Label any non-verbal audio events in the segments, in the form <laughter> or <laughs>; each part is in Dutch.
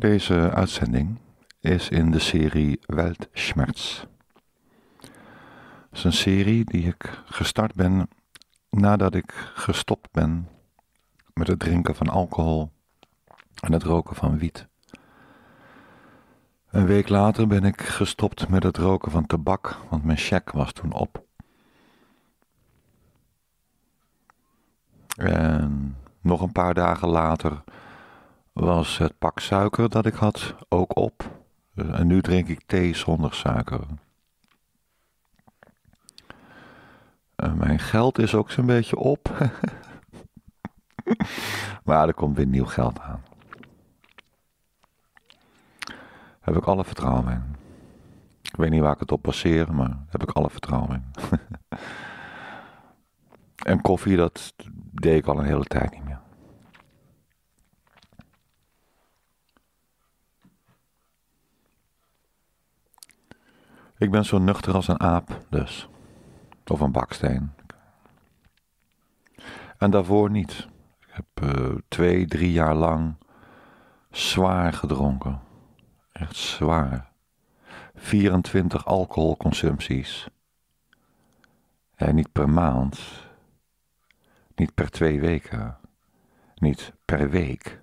Deze uitzending is in de serie Weltschmerz. Het is een serie die ik gestart ben nadat ik gestopt ben met het drinken van alcohol en het roken van wiet. Een week later ben ik gestopt met het roken van tabak, want mijn cheque was toen op. En nog een paar dagen later was het pak suiker dat ik had ook op. En nu drink ik thee zonder suiker. En mijn geld is ook zo'n beetje op. <laughs> maar er komt weer nieuw geld aan. Daar heb ik alle vertrouwen in. Ik weet niet waar ik het op passeer, maar daar heb ik alle vertrouwen in. <laughs> en koffie, dat deed ik al een hele tijd niet meer. Ik ben zo nuchter als een aap, dus. Of een baksteen. En daarvoor niet. Ik heb eh, twee, drie jaar lang zwaar gedronken. Echt zwaar. 24 alcoholconsumpties. En niet per maand. Niet per twee weken. Niet per week.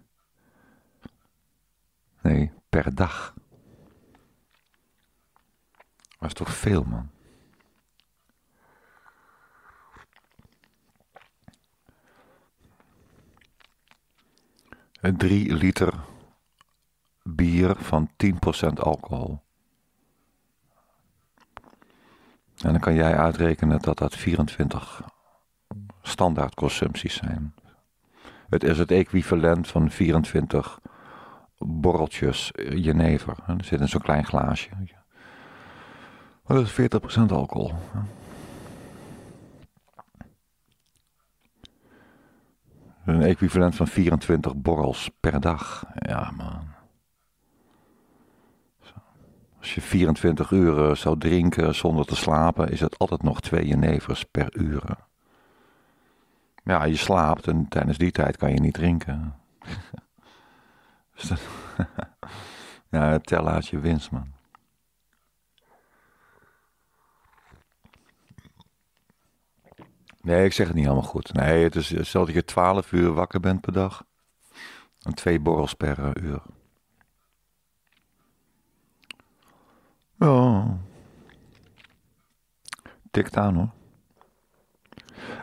Nee, per dag. Dat is toch veel, man. Een 3 liter bier van 10% alcohol. En dan kan jij uitrekenen dat dat 24 standaard consumpties zijn. Het is het equivalent van 24 borreltjes jenever. Er zit in zo'n klein glaasje dat is 40% alcohol. Een equivalent van 24 borrels per dag. Ja, man. Als je 24 uur eh, zou drinken zonder te slapen, is het altijd nog twee jenevers per uur. Ja, je slaapt en tijdens die tijd kan je niet drinken. <laughs> Dus <laughs> ja, tel uit je winst, man. Nee, ik zeg het niet helemaal goed. Nee, het is, stel dat je 12 uur wakker bent per dag. En twee borrels per eh, uur. Ja. Tikt aan hoor.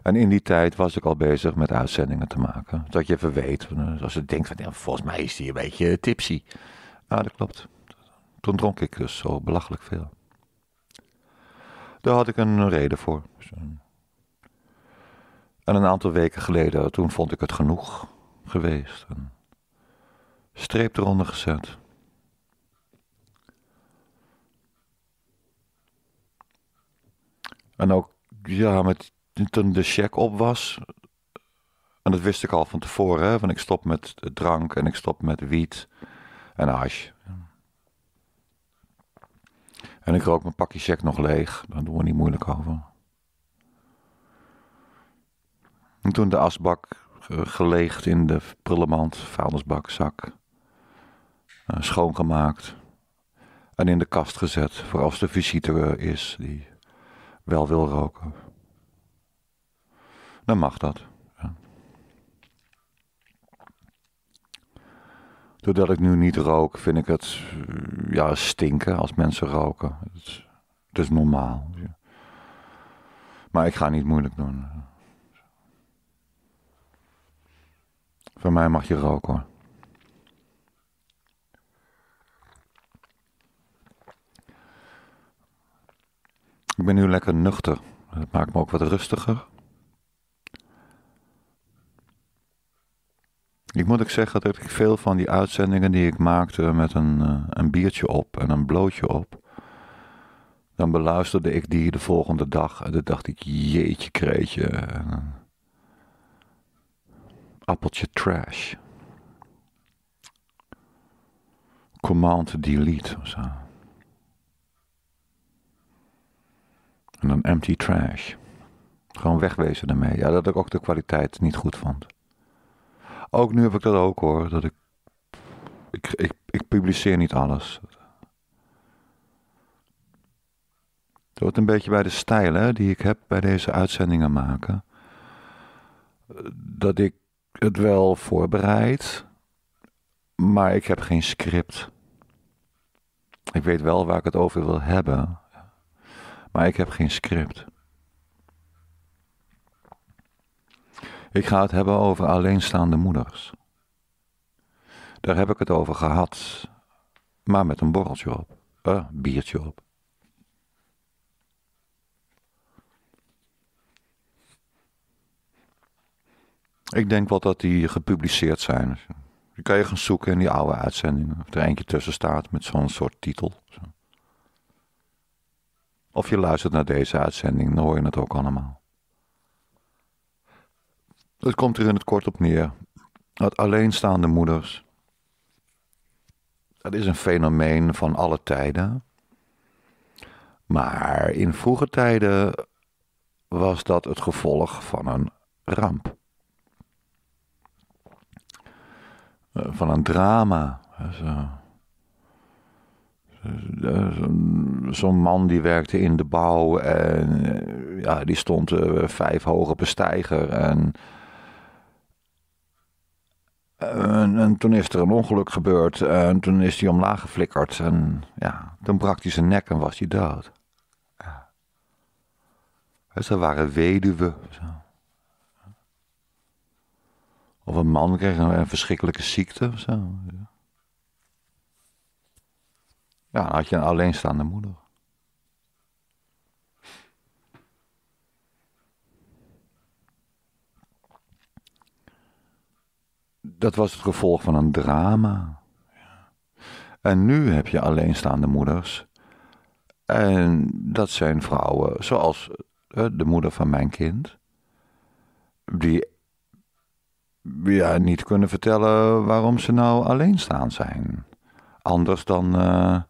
En in die tijd was ik al bezig met uitzendingen te maken. Dat je even weet, eh, als je denkt van, volgens mij is die een beetje tipsy. Ah, dat klopt. Toen dronk ik dus zo belachelijk veel. Daar had ik een reden voor. Dus, eh, en een aantal weken geleden, toen vond ik het genoeg geweest. Een streep eronder gezet. En ook, ja, met, toen de check op was. En dat wist ik al van tevoren, hè, want ik stop met drank en ik stop met wiet en hash. En ik rook mijn pakje check nog leeg, daar doen we niet moeilijk over. En toen de asbak geleegd in de prullenmand, vuilnisbak, zak. Eh, schoongemaakt. En in de kast gezet voor als de visite is die wel wil roken. Dan mag dat. Ja. Doordat ik nu niet rook, vind ik het eh, ja, stinken als mensen roken. het is normaal. Maar ik ga niet moeilijk doen. Van mij mag je roken hoor. Ik ben nu lekker nuchter. Dat maakt me ook wat rustiger. Ik moet ook zeggen dat ik veel van die uitzendingen die ik maakte met een, eh, een biertje op en een blootje op, dan beluisterde ik die de volgende dag en dan dacht ik, jeetje kreetje appeltje trash. Command delete of zo. En dan empty trash. Gewoon wegwezen daarmee. Ja, dat ik ook de kwaliteit niet goed vond. Ook nu heb ik dat ook hoor. Dat ik, ik, ik, publiceer niet alles. Het hoort een beetje bij de stijl hè, die ik heb bij deze uitzendingen maken. Dat ik het wel voorbereid, maar ik heb geen script. Ik weet wel waar ik het over wil hebben, maar ik heb geen script. Ik ga het hebben over alleenstaande moeders. Daar heb ik het over gehad, maar met een borreltje op, een biertje op. Ik denk wel dat die gepubliceerd zijn. Je kan je gaan zoeken in die oude uitzendingen. Of er eentje tussen staat met zo'n soort titel. Of je luistert naar deze uitzending, dan hoor je het ook allemaal. Het komt er in het kort op neer dat alleenstaande moeders. Dat is een fenomeen van alle tijden. Maar in vroege tijden was dat het gevolg van een ramp. Eh, van een drama. Eh, eh, zo'n man die werkte in de bouw en ja, die stond vijf hoog op een stijger. En, en, en, toen is er een ongeluk gebeurd en toen is hij omlaag geflikkerd. En ja, toen brak hij zijn nek en was hij dood. Ze waren weduwen. Zo. Of een man kreeg een, verschrikkelijke ziekte of zo. Ja. dan had je een alleenstaande moeder. Dat was het gevolg van een drama. En nu heb je alleenstaande moeders. En dat zijn vrouwen zoals eh, de moeder van mijn kind. Die ja, niet kunnen vertellen waarom ze nou alleenstaan zijn. Anders dan, eh,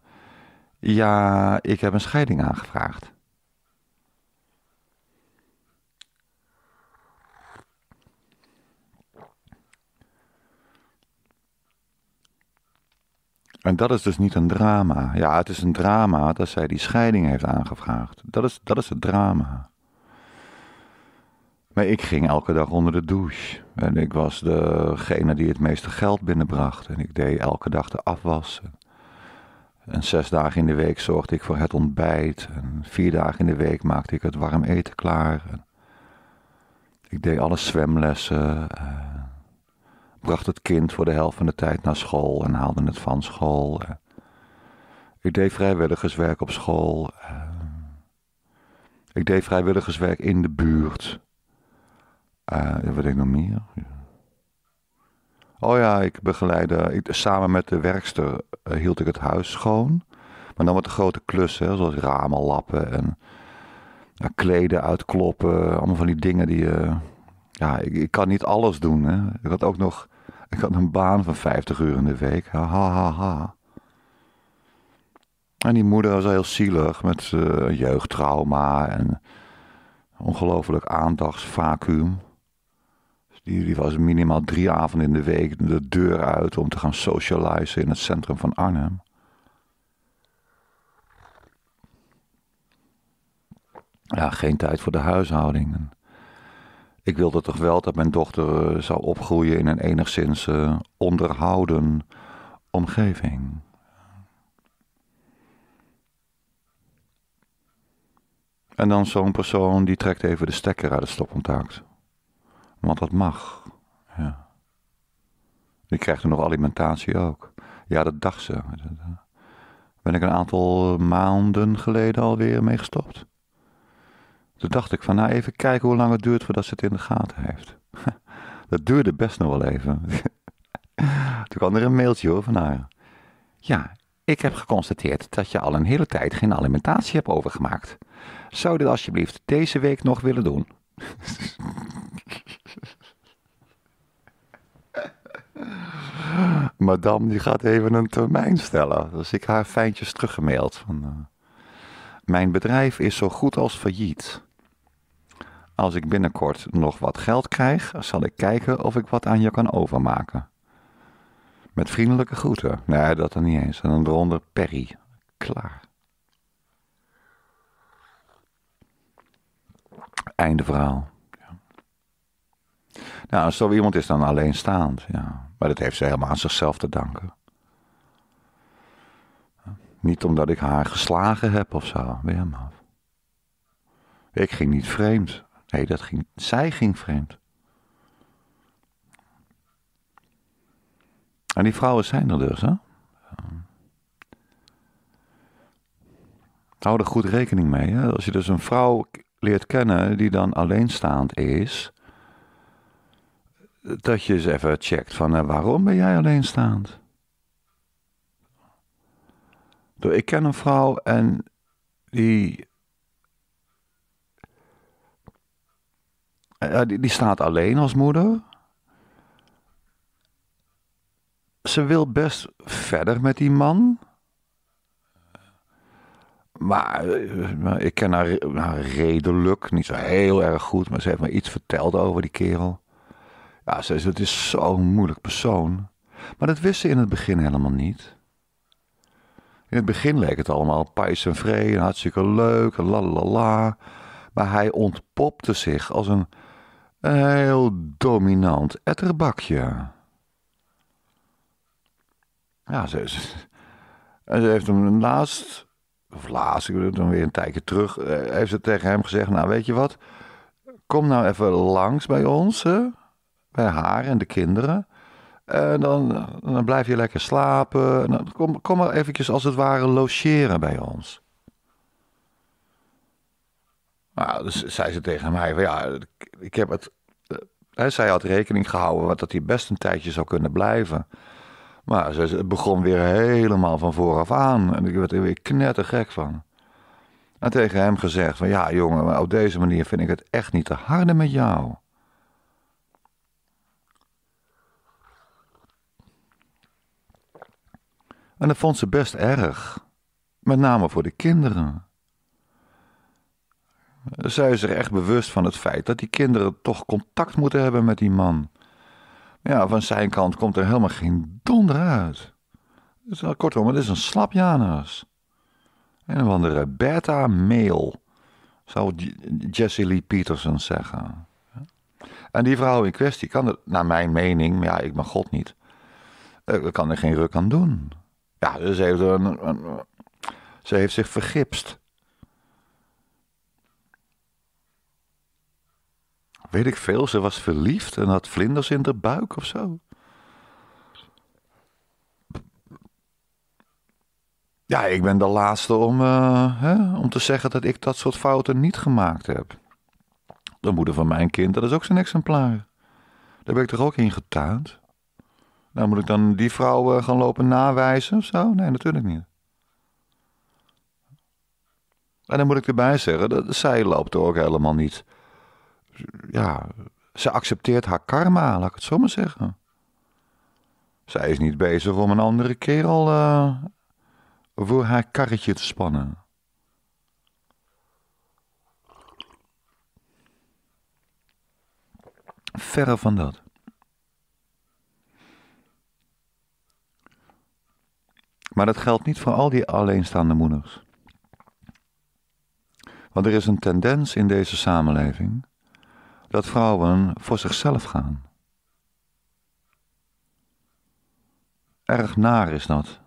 ja, ik heb een scheiding aangevraagd. En dat is dus niet een drama. Ja, het is een drama dat zij die scheiding heeft aangevraagd. Dat is, dat is het drama. Maar ik ging elke dag onder de douche. En ik was degene die het meeste geld binnenbracht. En ik deed elke dag de afwas. En zes dagen in de week zorgde ik voor het ontbijt. En vier dagen in de week maakte ik het warm eten klaar. ik deed alle zwemlessen. Eh, bracht het kind voor de helft van de tijd naar school en haalde het van school. Eh, ik deed vrijwilligerswerk op school. Eh, ik deed vrijwilligerswerk in de buurt. Uh, wat denk ik nog meer? Oh ja, ik begeleide, ik, samen met de werkster eh, hield ik het huis schoon. Maar dan met de grote klussen, zoals ramen lappen en uh, kleden uitkloppen. Allemaal van die dingen die je... Eh, ja, ik, kan niet alles doen. Hè. Ik had ook nog ik had een baan van 50 uur in de week. Ha, ha, ha, ha. En die moeder was heel zielig met jeugdtrauma en ongelooflijk aandachtsvacuum. Die, was minimaal drie avonden in de week de deur uit om te gaan socializen in het centrum van Arnhem. Ja, geen tijd voor de huishouding. Ik wilde toch wel dat mijn dochter eh, zou opgroeien in een enigszins eh, onderhouden omgeving. En dan zo'n persoon die trekt even de stekker uit het stopcontact. Want dat mag. Ja. Ik krijg er nog alimentatie ook. Ja, dat dacht ze. ben ik een aantal eh, maanden geleden alweer mee gestopt. Toen dacht ik van, nou even kijken hoe lang het duurt voordat ze het in de gaten heeft. <laughs> Dat duurde best nog wel even. <laughs> Toen kwam er een mailtje hoor van haar. Ja, ik heb geconstateerd dat je al een hele tijd geen alimentatie hebt overgemaakt. Zou je dit alsjeblieft deze week nog willen doen? <laughs> madame die gaat even een termijn stellen. Dus ik haar fijntjes teruggemaild. Van, eh, mijn bedrijf is zo goed als failliet. Als ik binnenkort nog wat geld krijg, zal ik kijken of ik wat aan je kan overmaken. Met vriendelijke groeten. Nee, dat dan niet eens. En dan eronder Perry. Klaar. Einde verhaal. Ja. Nou, zo iemand is dan alleenstaand. Ja. Maar dat heeft ze helemaal aan zichzelf te danken. Niet omdat ik haar geslagen heb of zo, weer Ik ging niet vreemd. Nee, dat ging, zij ging vreemd. En die vrouwen zijn er dus, hè? Hou er goed rekening mee. Hè? Als je dus een vrouw leert kennen die dan alleenstaand is, dat je eens even checkt van eh, waarom ben jij alleenstaand? Ik ken een vrouw en eh, die, die, staat alleen als moeder. Ze wil best verder met die man. Maar eh, ik ken haar redelijk, niet zo heel erg goed, maar ze heeft me iets verteld over die kerel. Ja, zei ze, dat is zo'n moeilijk persoon. Maar dat wist ze in het begin helemaal niet. In het begin leek het allemaal pais en vree en hartstikke leuk la la la. Maar hij ontpopte zich als een, een heel dominant etterbakje. Ja, ze, ze, heeft hem laatst, of laatst, ik dan weer een tijdje terug, eh, heeft ze tegen hem gezegd: Nou, weet je wat, kom nou even langs bij ons. Hè? bij haar en de kinderen. En dan, dan blijf je lekker slapen. Nou, kom, kom maar eventjes als het ware logeren bij ons. Nou, dus zei ze tegen mij: van, Ja, ik heb het. Eh, zij had rekening gehouden dat hij best een tijdje zou kunnen blijven. Maar ze, begon weer helemaal van vooraf aan. En ik werd er weer knettergek van. En tegen hem gezegd: van, Ja, jongen, op deze manier vind ik het echt niet te harde met jou. En dat vond ze best erg, met name voor de kinderen. Zij is zich echt bewust van het feit dat die kinderen toch contact moeten hebben met die man. Ja, van zijn kant komt er helemaal geen donder uit. Dus, kortom, het is een slap en Een van andere beta-mail, zou Jessie Lee Peterson zeggen. En die vrouw in kwestie kan het naar mijn mening, maar ja, ik ben God niet, eh, kan er geen ruk aan doen. Ja, dus heeft een, ze heeft zich vergipst. Weet ik veel, ze was verliefd en had vlinders in de buik of zo. Ja, ik ben de laatste om, eh, hè, om te zeggen dat ik dat soort fouten niet gemaakt heb. De moeder van mijn kind, dat is ook zijn exemplaar. Daar ben ik toch ook in getuind? Nou, moet ik dan die vrouw eh, gaan lopen nawijzen of zo? Nee, natuurlijk niet. En dan moet ik erbij zeggen, dat, zij loopt er ook helemaal niet. Ja, ze accepteert haar karma, laat ik het zo maar zeggen. Zij is niet bezig om een andere kerel uh, voor haar karretje te spannen. Verre van dat. Maar dat geldt niet voor al die alleenstaande moeders. Want er is een tendens in deze samenleving dat vrouwen voor zichzelf gaan. Erg naar is dat.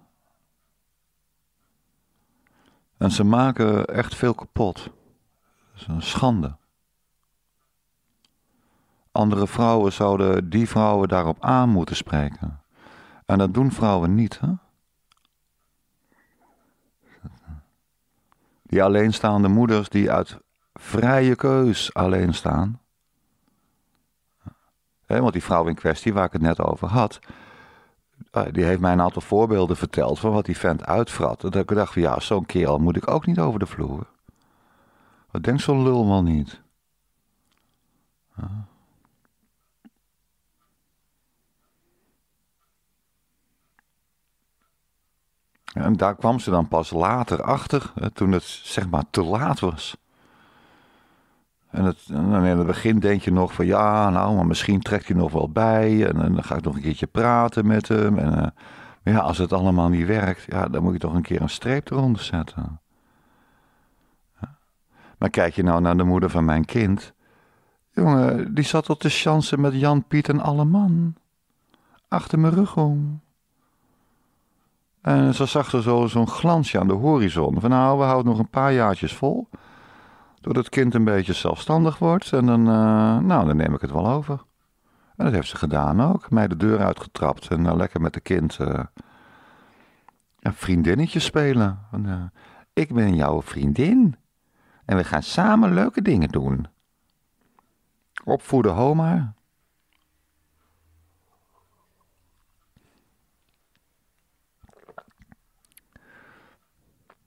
En ze maken echt veel kapot. Dat is een schande. Andere vrouwen zouden die vrouwen daarop aan moeten spreken. En dat doen vrouwen niet, hè? Die alleenstaande moeders die uit vrije keus alleen staan. want die vrouw in kwestie waar ik het net over had, eh, die heeft mij een aantal voorbeelden verteld van wat die vent uitvrat. En dat ik dacht van ja, zo'n kerel moet ik ook niet over de vloer. Wat denk zo'n lul man niet? Ja. En daar kwam ze dan pas later achter, toen het zeg maar te laat was. En, het, in het begin denk je nog van ja, nou, maar misschien trekt hij nog wel bij. En, dan ga ik nog een keertje praten met hem. En, eh, maar ja, als het allemaal niet werkt, ja, dan moet je toch een keer een streep eronder zetten. Maar kijk je nou naar de moeder van mijn kind. Jongen, die zat op de chance met Jan, Piet en alle man. Achter mijn rug om. En ze zag er zo, zo'n glansje aan de horizon. Van nou, we houden nog een paar jaartjes vol. Doordat het kind een beetje zelfstandig wordt. En dan, eh, nou, dan neem ik het wel over. En dat heeft ze gedaan ook. Mij de deur uitgetrapt. En nou lekker met de kind uh, een vriendinnetje spelen. ik ben jouw vriendin. En we gaan samen leuke dingen doen. Opvoeden Homer.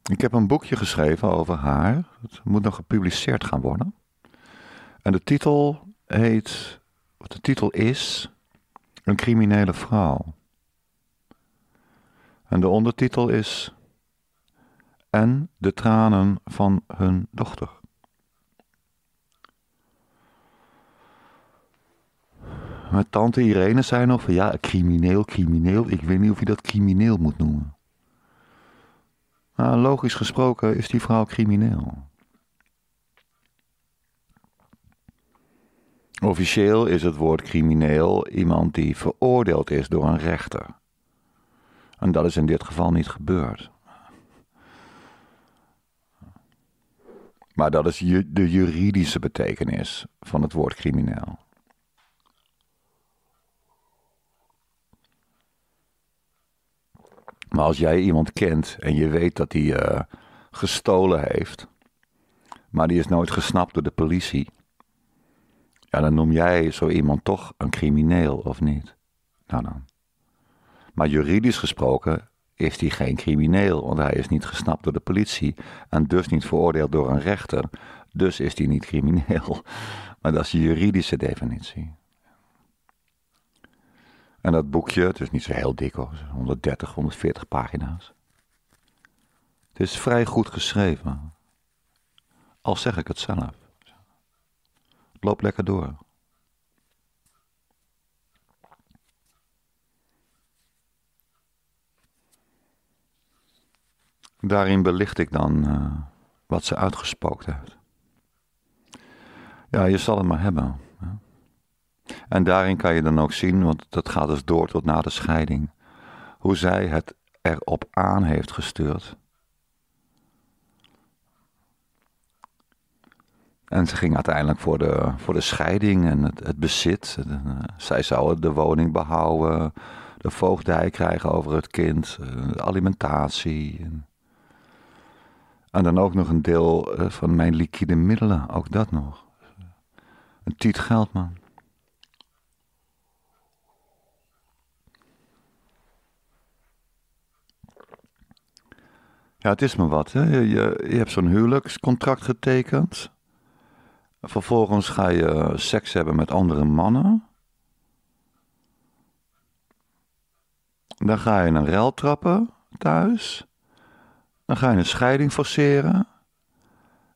Ik heb een boekje geschreven over haar. Het moet nog gepubliceerd gaan worden. En de titel heet. Wat de titel is. Een criminele vrouw. En de ondertitel is. En de tranen van hun dochter. Maar tante Irene zei nog van ja, crimineel, crimineel. Ik weet niet of je dat crimineel moet noemen. Nou, logisch gesproken is die vrouw crimineel. Officieel is het woord crimineel iemand die veroordeeld is door een rechter. En dat is in dit geval niet gebeurd. Maar dat is de juridische betekenis van het woord crimineel. Maar als jij iemand kent en je weet dat hij eh, gestolen heeft, maar die is nooit gesnapt door de politie, ja, dan noem jij zo iemand toch een crimineel of niet? Nou dan. Nou. Maar juridisch gesproken is hij geen crimineel, want hij is niet gesnapt door de politie en dus niet veroordeeld door een rechter. Dus is hij niet crimineel. <laughs> Maar dat is de juridische definitie. En dat boekje, het is niet zo heel dik hoor, 130, 140 pagina's. Het is vrij goed geschreven. Al zeg ik het zelf. Het loopt lekker door. Daarin belicht ik dan eh, wat ze uitgespookt heeft. Ja, je zal het maar hebben. En daarin kan je dan ook zien, want dat gaat dus door tot na de scheiding, hoe zij het erop aan heeft gestuurd. En ze ging uiteindelijk voor de, voor de scheiding en het, bezit. Eh, zij zou de woning behouden, de voogdij krijgen over het kind, eh, de alimentatie. En dan ook nog een deel eh, van mijn liquide middelen, ook dat nog. Een tiet geld, man. Ja, het is maar wat. Hè? Je, je, hebt zo'n huwelijkscontract getekend. Vervolgens ga je eh, seks hebben met andere mannen. Dan ga je een rel trappen thuis. Dan ga je een scheiding forceren.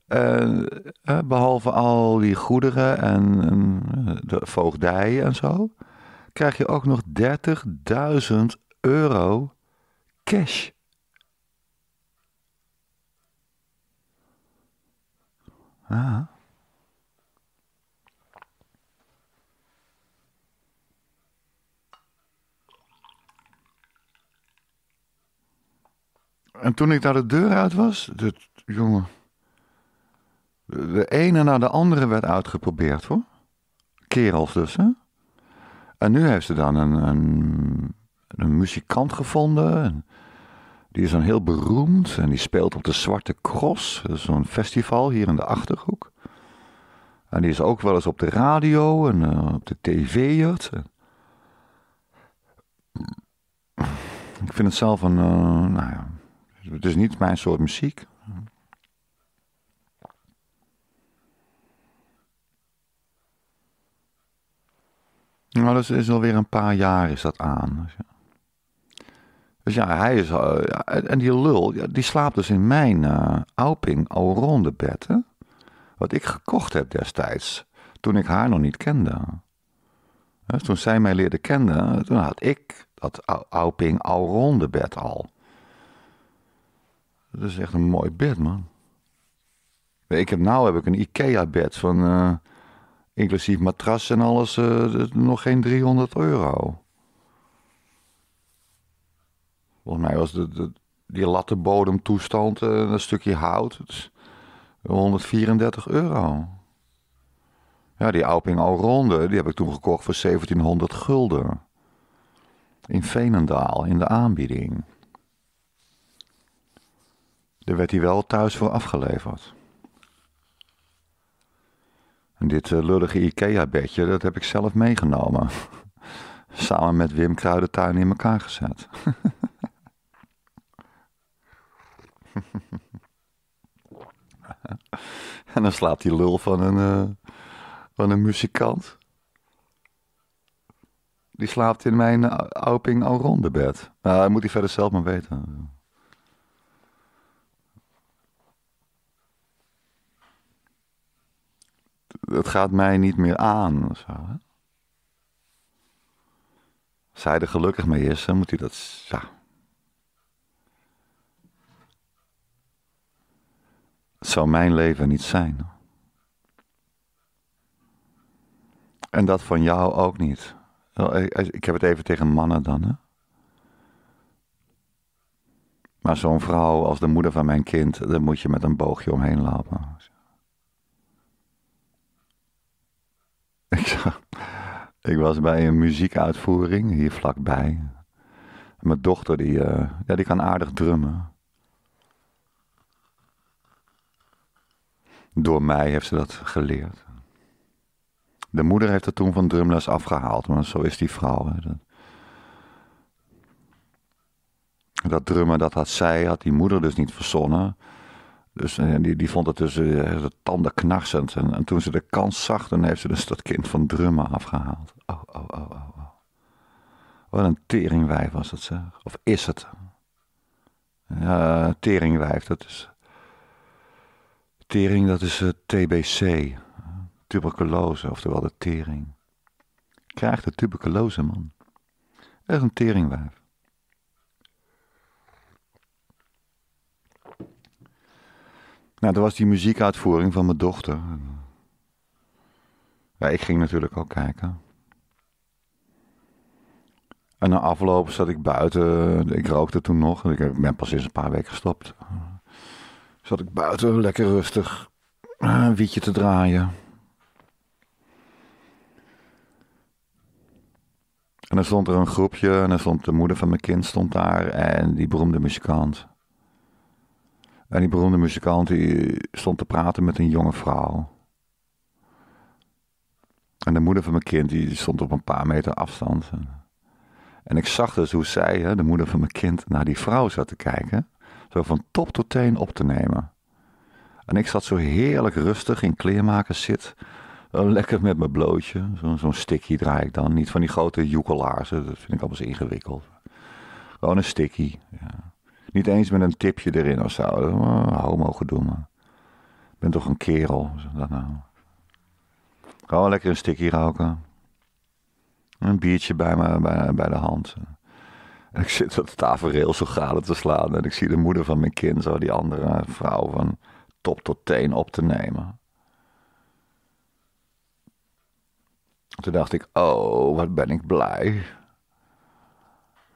En, eh, behalve al die goederen en, en eh, de voogdijen en zo, krijg je ook nog 30.000 euro cash Ah. En toen ik daar de deur uit was, de jongen. De, ene na de andere werd uitgeprobeerd hoor. Kerels dus, hè? En nu heeft ze dan een, een, een muzikant gevonden. Die is dan heel beroemd en die speelt op de Zwarte Cross. zo'n festival hier in de Achterhoek. En die is ook wel eens op de radio en eh, op de tv. Ik vind het zelf een, eh, nou ja, het is niet mijn soort muziek. Nou, dat is alweer een paar jaar is dat aan. ja. Dus ja, hij is. Eh, en die lul, die slaapt dus in mijn uh, Auping bed. Wat ik gekocht heb destijds. Toen ik haar nog niet kende. toen zij mij leerde kennen, toen had ik dat Auping ronde bed al. Dat is echt een mooi bed, man. Ik heb, nou heb ik een IKEA-bed van. Eh, inclusief matras en alles. Eh, nog geen 300 euro. Volgens mij was de, de die lattenbodemtoestand eh, een stukje hout. 134 euro. Ja, die Alping Alronde, die heb ik toen gekocht voor 1700 gulden. In Veenendaal, in de aanbieding. Daar werd hij wel thuis voor afgeleverd. En dit eh, lullige Ikea-bedje, dat heb ik zelf meegenomen. <laughs> Samen met Wim Kruidentuin in elkaar gezet. <laughs> <laughs> en dan slaapt die lul van een, eh, van een muzikant. Die slaapt in mijn eh, Auping ronde bed. Nou, dat moet hij verder zelf maar weten. Het gaat mij niet meer aan. zo, Als hij er gelukkig mee is, dan moet hij dat... Ja, Het zou mijn leven niet zijn. En dat van jou ook niet. Ik heb het even tegen mannen dan. Hè? Maar zo'n vrouw als de moeder van mijn kind, daar moet je met een boogje omheen lopen. Ik, zag, ik was bij een muziekuitvoering hier vlakbij. Mijn dochter, die, eh, ja, die kan aardig drummen. Door mij heeft ze dat geleerd. De moeder heeft het toen van drumles afgehaald, maar zo is die vrouw. Hè. Dat, dat drummen, dat had zij, had die moeder dus niet verzonnen. Dus eh, die, die vond het dus eh, de tanden knarsend. En, en, toen ze de kans zag, dan heeft ze dus dat kind van drummen afgehaald. Oh, oh, oh, oh. oh. Wat een teringwijf was dat zeg. Of is het? Ja, teringwijf, dat is Tering, dat is eh, TBC, tuberculose, oftewel de tering. Krijgt de tuberculose, man. Echt een teringwijf. Nou, dat was die muziekuitvoering van mijn dochter. ik ging natuurlijk ook kijken. En na afloop zat ik buiten. Ik rookte toen nog. Ik ben pas sinds een paar weken gestopt zat ik buiten lekker rustig een wietje te draaien. En dan stond er een groepje en dan stond de moeder van mijn kind stond daar en die beroemde muzikant. En die beroemde muzikant die stond te praten met een jonge vrouw. En de moeder van mijn kind die stond op een paar meter afstand. En ik zag dus hoe zij, de moeder van mijn kind, naar die vrouw zat te kijken van top tot teen op te nemen. En ik zat zo heerlijk rustig in kleermakerszit, lekker met mijn blootje. Zo'n zo draai ik dan, niet van die grote joekelaarzen, dat vind ik allemaal zo ingewikkeld. Gewoon een sticky. ja. Niet eens met een tipje erin of zo, homo gedoe Ik ben toch een kerel, dat nou. Gewoon lekker een sticky roken. Een biertje bij, me, bij, bij de hand. En ik zit op de zo gade te slaan. En ik zie de moeder van mijn kind, zo die andere vrouw, van top tot teen op te nemen. Toen dacht ik, oh, wat ben ik blij.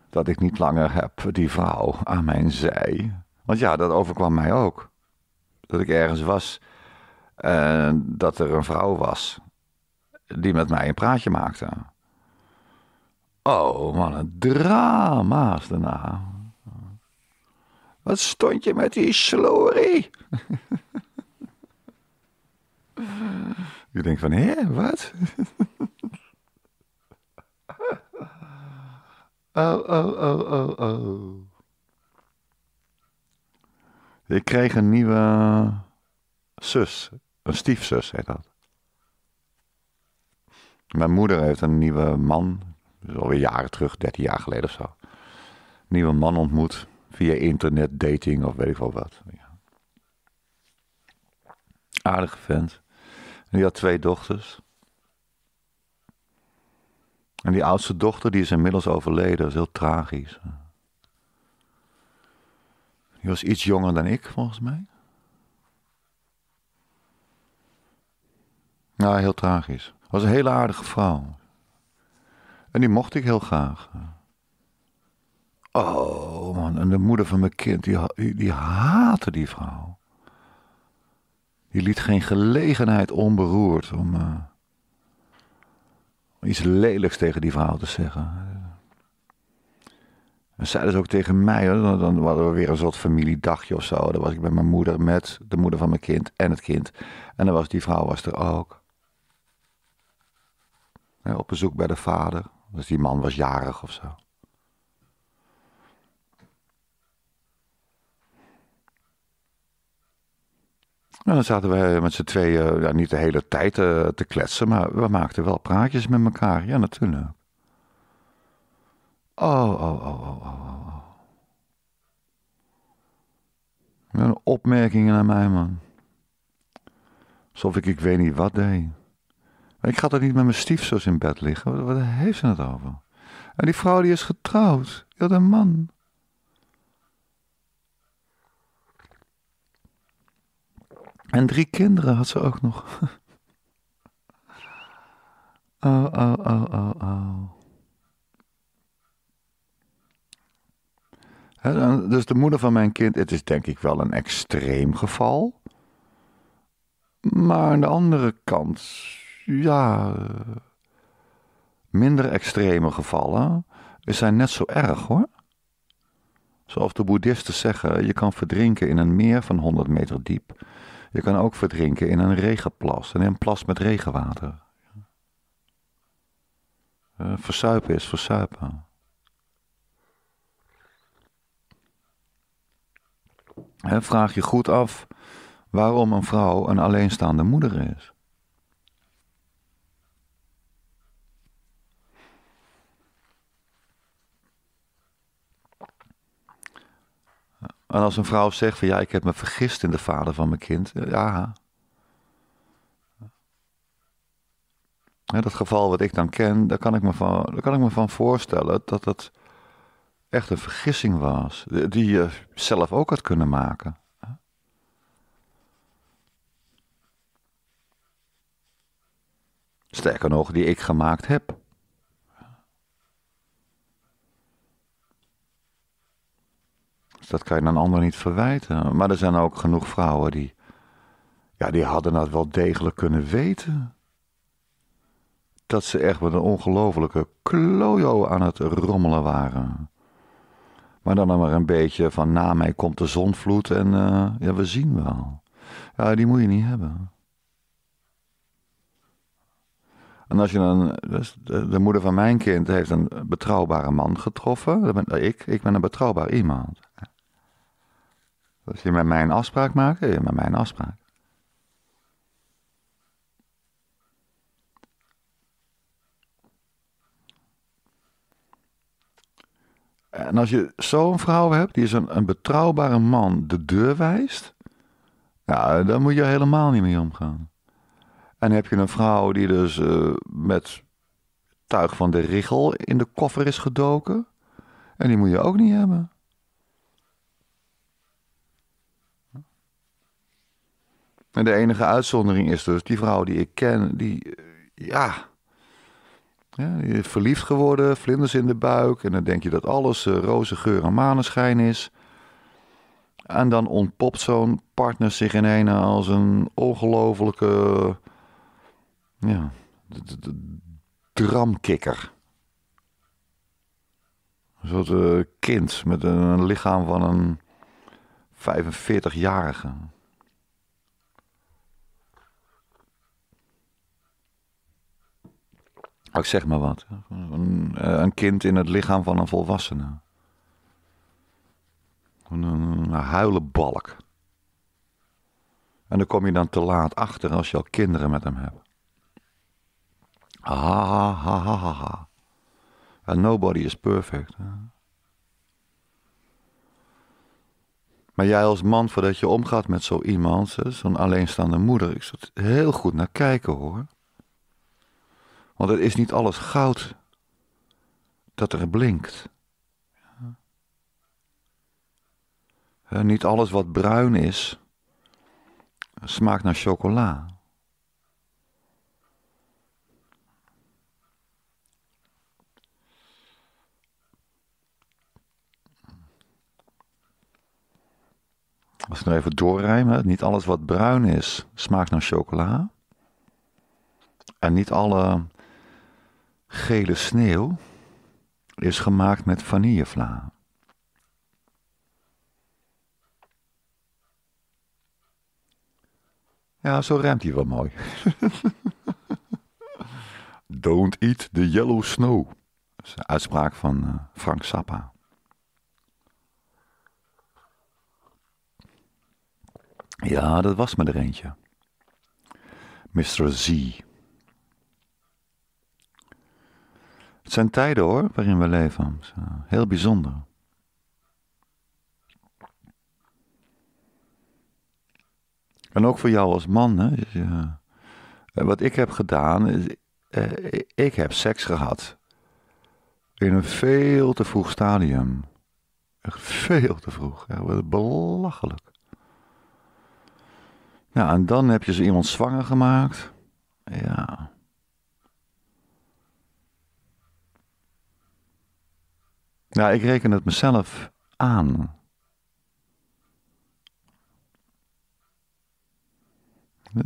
Dat ik niet langer heb die vrouw aan mijn zij. Want ja, dat overkwam mij ook. Dat ik ergens was en dat er een vrouw was die met mij een praatje maakte. Oh man, drama's daarna. Nou. Wat stond je met die slorie? Je <laughs> denkt van, hé, wat? <laughs> oh, oh, oh, oh, oh. Ik kreeg een nieuwe zus. Een stiefzus heet dat. Mijn moeder heeft een nieuwe man dus alweer jaren terug, 13 jaar geleden of zo. Nieuwe man ontmoet via internet, dating of weet ik wel wat. Ja. Aardige vent. En die had twee dochters. En die oudste dochter die is inmiddels overleden. Dat is heel tragisch. Die was iets jonger dan ik, volgens mij. ja heel tragisch. Was een hele aardige vrouw. En die mocht ik heel graag. Oh man, en de moeder van mijn kind, die, die, haatte die vrouw. Die liet geen gelegenheid onberoerd om eh, iets lelijks tegen die vrouw te zeggen. En zij dus ook tegen mij, dan, dan hadden we weer een soort familiedagje of zo. Dan was ik bij mijn moeder met de moeder van mijn kind en het kind. En dan was die vrouw was er ook. Ja, op bezoek bij de vader. Dus die man was jarig of zo. En dan zaten wij eh, met z'n tweeën, eh, ja, niet de hele tijd eh, te kletsen, maar we maakten wel praatjes met elkaar. Ja, natuurlijk. Oh, oh, oh, oh, oh, oh. Opmerkingen aan mij, man. Alsof ik ik weet niet wat deed. Ik ga toch niet met mijn stiefzus in bed liggen? Wat, heeft ze het over? En die vrouw die is getrouwd. Die had een man. En drie kinderen had ze ook nog. <laughs> Oh, oh, oh, oh, oh. dus de moeder van mijn kind, het is denk ik wel een extreem geval. Maar aan de andere kant ja, eh, minder extreme gevallen zijn net zo erg hoor. Zoals de boeddhisten zeggen, je kan verdrinken in een meer van 100 meter diep. Je kan ook verdrinken in een regenplas in een plas met regenwater. Eh, versuipen is versuipen. He, vraag je goed af waarom een vrouw een alleenstaande moeder is. En als een vrouw zegt van ja, ik heb me vergist in de vader van mijn kind. Eh, ja. dat geval wat ik dan ken, daar kan ik me van, daar kan ik me van voorstellen dat dat echt een vergissing was. Die je zelf ook had kunnen maken. Sterker nog, die ik gemaakt heb. dat kan je een ander niet verwijten. Maar er zijn ook genoeg vrouwen die, ja, die hadden dat wel degelijk kunnen weten. Dat ze echt met een ongelofelijke klojo aan het rommelen waren. Maar dan, dan maar een beetje van na mij komt de zonvloed en eh, ja, we zien wel. Ja, die moet je niet hebben. En als je dan, dus de, moeder van mijn kind heeft een betrouwbare man getroffen. ik, ik ben een betrouwbaar iemand. Als je met mij een afspraak maakt, heb je met mij een afspraak. En als je zo'n vrouw hebt, die is een, een betrouwbare man de deur wijst, nou, dan moet je helemaal niet mee omgaan. En heb je een vrouw die dus eh, met tuig van de richel in de koffer is gedoken, en die moet je ook niet hebben. En de enige uitzondering is dus die vrouw die ik ken, die, eh, ja, ja die is verliefd geworden, vlinders in de buik. En dan denk je dat alles uh, roze geur en maneschijn is. En dan ontpopt zo'n partner zich in als een ongelofelijke, ja, dramkikker. Een soort eh, kind met een, een lichaam van een 45-jarige. Oh, zeg maar wat. Een, eh, een, kind in het lichaam van een volwassene. Een, een balk. En dan kom je dan te laat achter als je al kinderen met hem hebt. Ha ha ha ha ha. ha. And nobody is perfect. Maar jij als man, voordat je omgaat met zo iemand, zo'n alleenstaande moeder, ik zou heel goed naar kijken hoor. Want het is niet alles goud dat er blinkt. niet alles wat bruin is, smaakt naar chocola. Als ik nou even doorrijmen, niet alles wat bruin is, smaakt naar chocola. En niet alle Gele sneeuw is gemaakt met vanillevla. Ja, zo ruimt hij wel mooi. <laughs> Don't eat the yellow snow. Dat is een uitspraak van eh, Frank Zappa. Ja, dat was me er eentje. Mr. Z. Het zijn tijden hoor, waarin we leven. Eh, heel bijzonder. En ook voor jou als man. Hè? Eh, eh, wat ik heb gedaan, is, ik heb seks gehad. In een veel te vroeg stadium. Echt veel te vroeg. Echt belachelijk. Ja, nou, en dan heb je zo iemand zwanger gemaakt. Ja. Ja, ik reken het mezelf aan.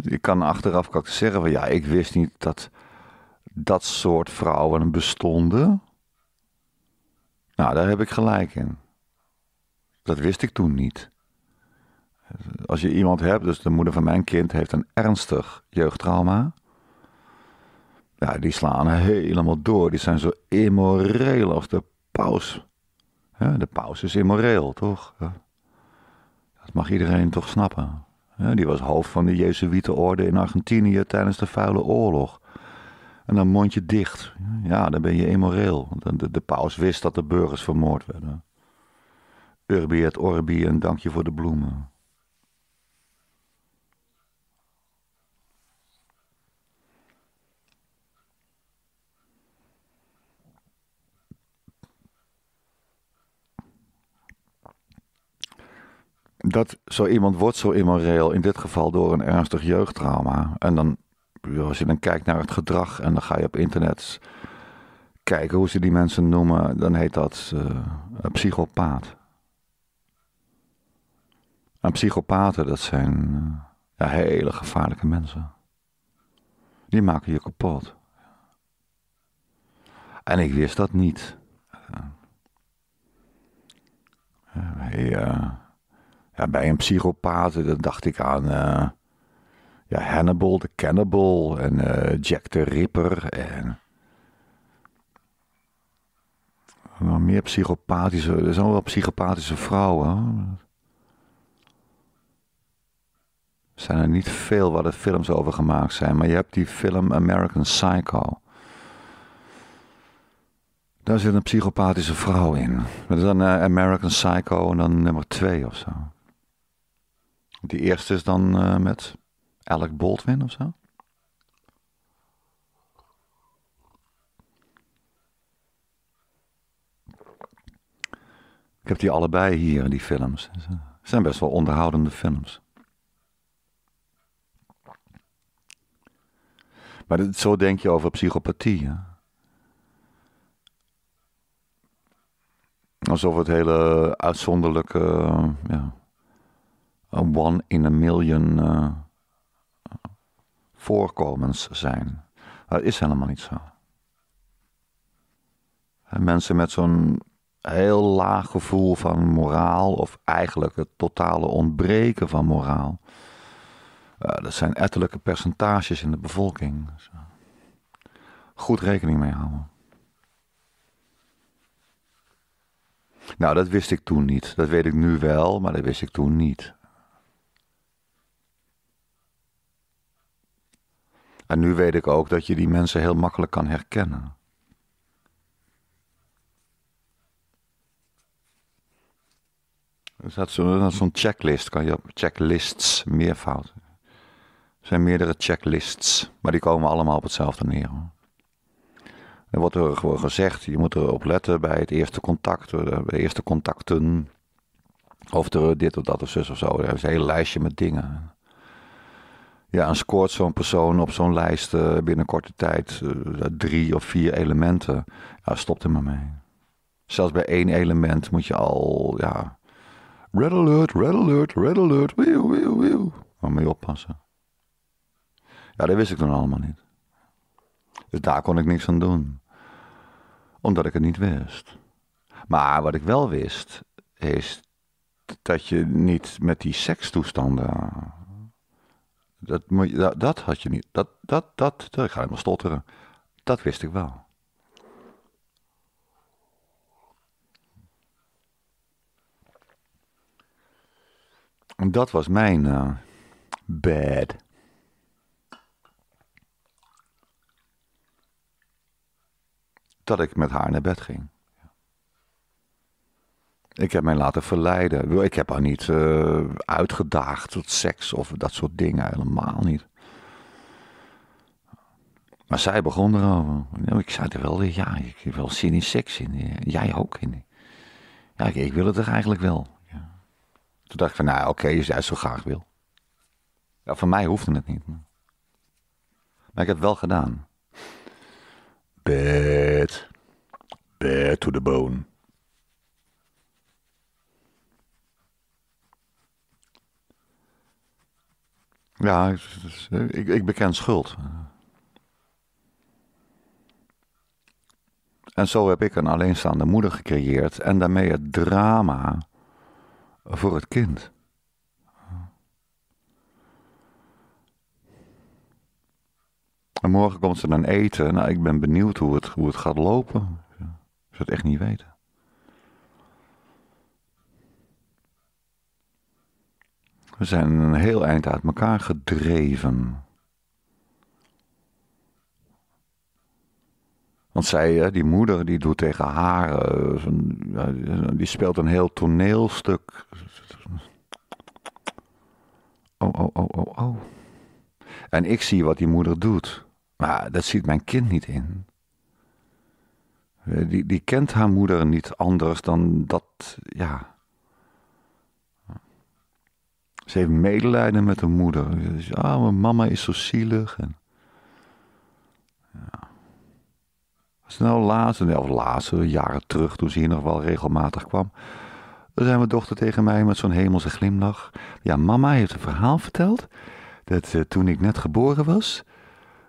Ik kan achteraf kan zeggen van ja, ik wist niet dat dat soort vrouwen bestonden. Nou, daar heb ik gelijk in. Dat wist ik toen niet. Als je iemand hebt, dus de moeder van mijn kind heeft een ernstig jeugdtrauma. Ja, die slaan helemaal door. Die zijn zo immoreel of de paus. de paus is immoreel, toch? Dat mag iedereen toch snappen. die was hoofd van de Jezuïetenorde in Argentinië tijdens de vuile oorlog. En dan mond je dicht. Ja, dan ben je immoreel. De, de, de paus wist dat de burgers vermoord werden. Urbi et orbi en dank je voor de bloemen. dat zo iemand wordt zo immoreel, in dit geval door een ernstig jeugdtrauma. En dan, als je dan kijkt naar het gedrag en dan ga je op internet kijken hoe ze die mensen noemen, dan heet dat uh, een psychopaat. En psychopaten, dat zijn eh, ja, hele gevaarlijke mensen. Die maken je kapot. En ik wist dat niet. Uh, hey, ja, bij een psychopaat, eh, dan dacht ik aan eh, ja, Hannibal de Cannibal en eh, Jack the Ripper. En meer psychopathische, er zijn wel psychopathische vrouwen. Zijn er niet veel waar de films over gemaakt zijn, maar je hebt die film American Psycho. Daar zit een psychopathische vrouw in. Dat is dan American Psycho en dan nummer twee of zo. Die eerste is dan eh, met Alec Baldwin of zo? Ik heb die allebei hier, die films. Ze zijn best wel onderhoudende films. Maar zo denk je over psychopathie. Alsof het hele uitzonderlijke. Ja eh, een one in a million eh, voorkomens zijn. Dat is helemaal niet zo. mensen met zo'n heel laag gevoel van moraal, of eigenlijk het totale ontbreken van moraal, eh, dat zijn etterlijke percentages in de bevolking. Dus, goed rekening mee houden. Nou, dat wist ik toen niet. Dat weet ik nu wel, maar dat wist ik toen niet. En nu weet ik ook dat je die mensen heel makkelijk kan herkennen. Er dat zo'n zo checklist kan je op checklists meervoud. Er zijn meerdere checklists, maar die komen allemaal op hetzelfde neer. Hoor. Er wordt er gewoon gezegd, je moet erop letten bij het eerste contact, de eerste contacten. Of er dit of dat of zus of zo. Er is een heel lijstje met dingen. Ja, en scoort zo'n persoon op zo'n lijst eh, binnen korte tijd eh, drie of vier elementen, ja, stop er maar mee. Zelfs bij één element moet je al, ja, red alert, red alert, red alert, wieuw, wieuw, wieuw. Maar mee oppassen. Ja, dat wist ik dan allemaal niet. Dus daar kon ik niks aan doen. Omdat ik het niet wist. Maar wat ik wel wist, is dat je niet met die sekstoestanden dat, dat, dat had je niet. Dat, dat, dat, dat, ik ga helemaal stotteren. Dat wist ik wel. En dat was mijn eh, bed Dat ik met haar naar bed ging. Ik heb mij laten verleiden. Ik heb haar niet eh, uitgedaagd tot seks of dat soort dingen. Helemaal niet. Maar zij begon erover. Nou, ik zei er wel, ja, ik heb wel zin in seks. In. Jij ook. In. Ja, ik, wil het er eigenlijk wel. Ja. Toen dacht ik van, nou oké, okay, als jij het zo graag wil. Ja, van mij hoefde het niet. Maar, maar ik heb het wel gedaan. Bed. Bed to the bone. Ja, ik, ik beken schuld. En zo heb ik een alleenstaande moeder gecreëerd en daarmee het drama voor het kind. En morgen komt ze dan eten. Nou, ik ben benieuwd hoe het, hoe het gaat lopen. Ik zou het echt niet weten. We zijn een heel eind uit elkaar gedreven. Want zij, die moeder, die doet tegen haar, eh, die speelt een heel toneelstuk. Oh, oh, oh, oh, oh. En ik zie wat die moeder doet. Maar dat ziet mijn kind niet in. Eh, die, die kent haar moeder niet anders dan dat, ja. Ze heeft medelijden met haar moeder. Ze ah, mijn mama is zo zielig. En... Ja. Was nou laatst, nou, of laatst, jaren terug, toen ze hier nog wel regelmatig kwam. Toen zei mijn dochter tegen mij met zo'n hemelse glimlach. Ja, mama heeft een verhaal verteld. Dat eh, toen ik net geboren was.